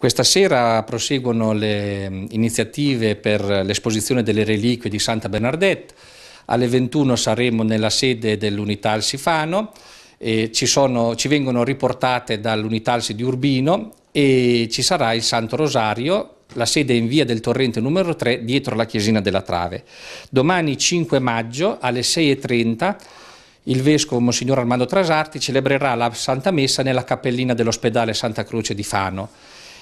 Questa sera proseguono le mm, iniziative per l'esposizione delle reliquie di Santa Bernadette. Alle 21 saremo nella sede dell'Unità al Sifano. Ci, sono, ci, vengono riportate dall'Unità Alsi di Urbino e ci sarà il Santo Rosario, la sede in via del Torrente numero 3 dietro la chiesina della Trave. Domani 5 maggio alle 6.30 il Vescovo Monsignor Armando Trasarti celebrerà la Santa Messa nella cappellina dell'ospedale Santa Croce di Fano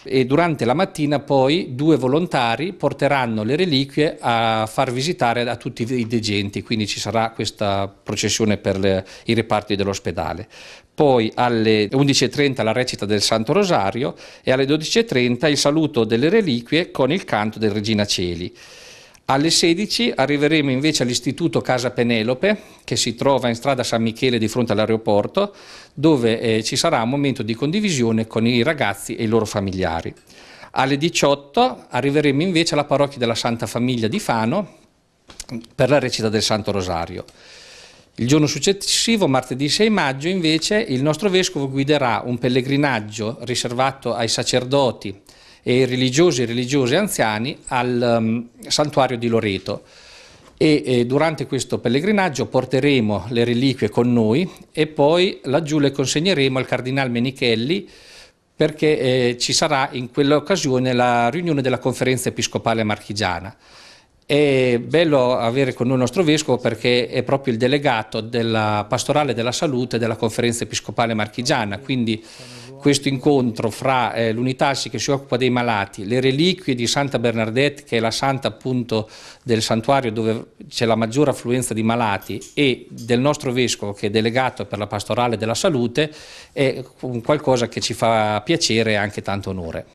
e durante la mattina poi due volontari porteranno le reliquie a far visitare a tutti i degenti, quindi ci sarà questa processione per le, i reparti dell'ospedale. Poi alle 11.30 la recita del Santo Rosario e alle 12.30 il saluto delle reliquie con il canto del Regina Celi. Alle 16 arriveremo invece all'Istituto Casa Penelope, che si trova in strada San Michele di fronte all'aeroporto, dove eh, ci sarà un momento di condivisione con i ragazzi e i loro familiari. Alle 18 arriveremo invece alla parrocchia della Santa Famiglia di Fano per la recita del Santo Rosario. Il giorno successivo, martedì 6 maggio, invece, il nostro vescovo guiderà un pellegrinaggio riservato ai sacerdoti e religiosi e religiose anziani al um, santuario di Loreto. E, e durante questo pellegrinaggio porteremo le reliquie con noi e poi laggiù le consegneremo al Cardinale Menichelli perché eh, ci sarà in quell'occasione la riunione della conferenza episcopale marchigiana. È bello avere con noi il nostro vescovo perché è proprio il delegato della pastorale della salute della conferenza episcopale marchigiana, quindi questo incontro fra eh, l'Unitassi che si occupa dei malati, le reliquie di Santa Bernadette che è la santa appunto del santuario dove c'è la maggiore affluenza di malati e del nostro vescovo che è delegato per la pastorale della salute è qualcosa che ci fa piacere e anche tanto onore.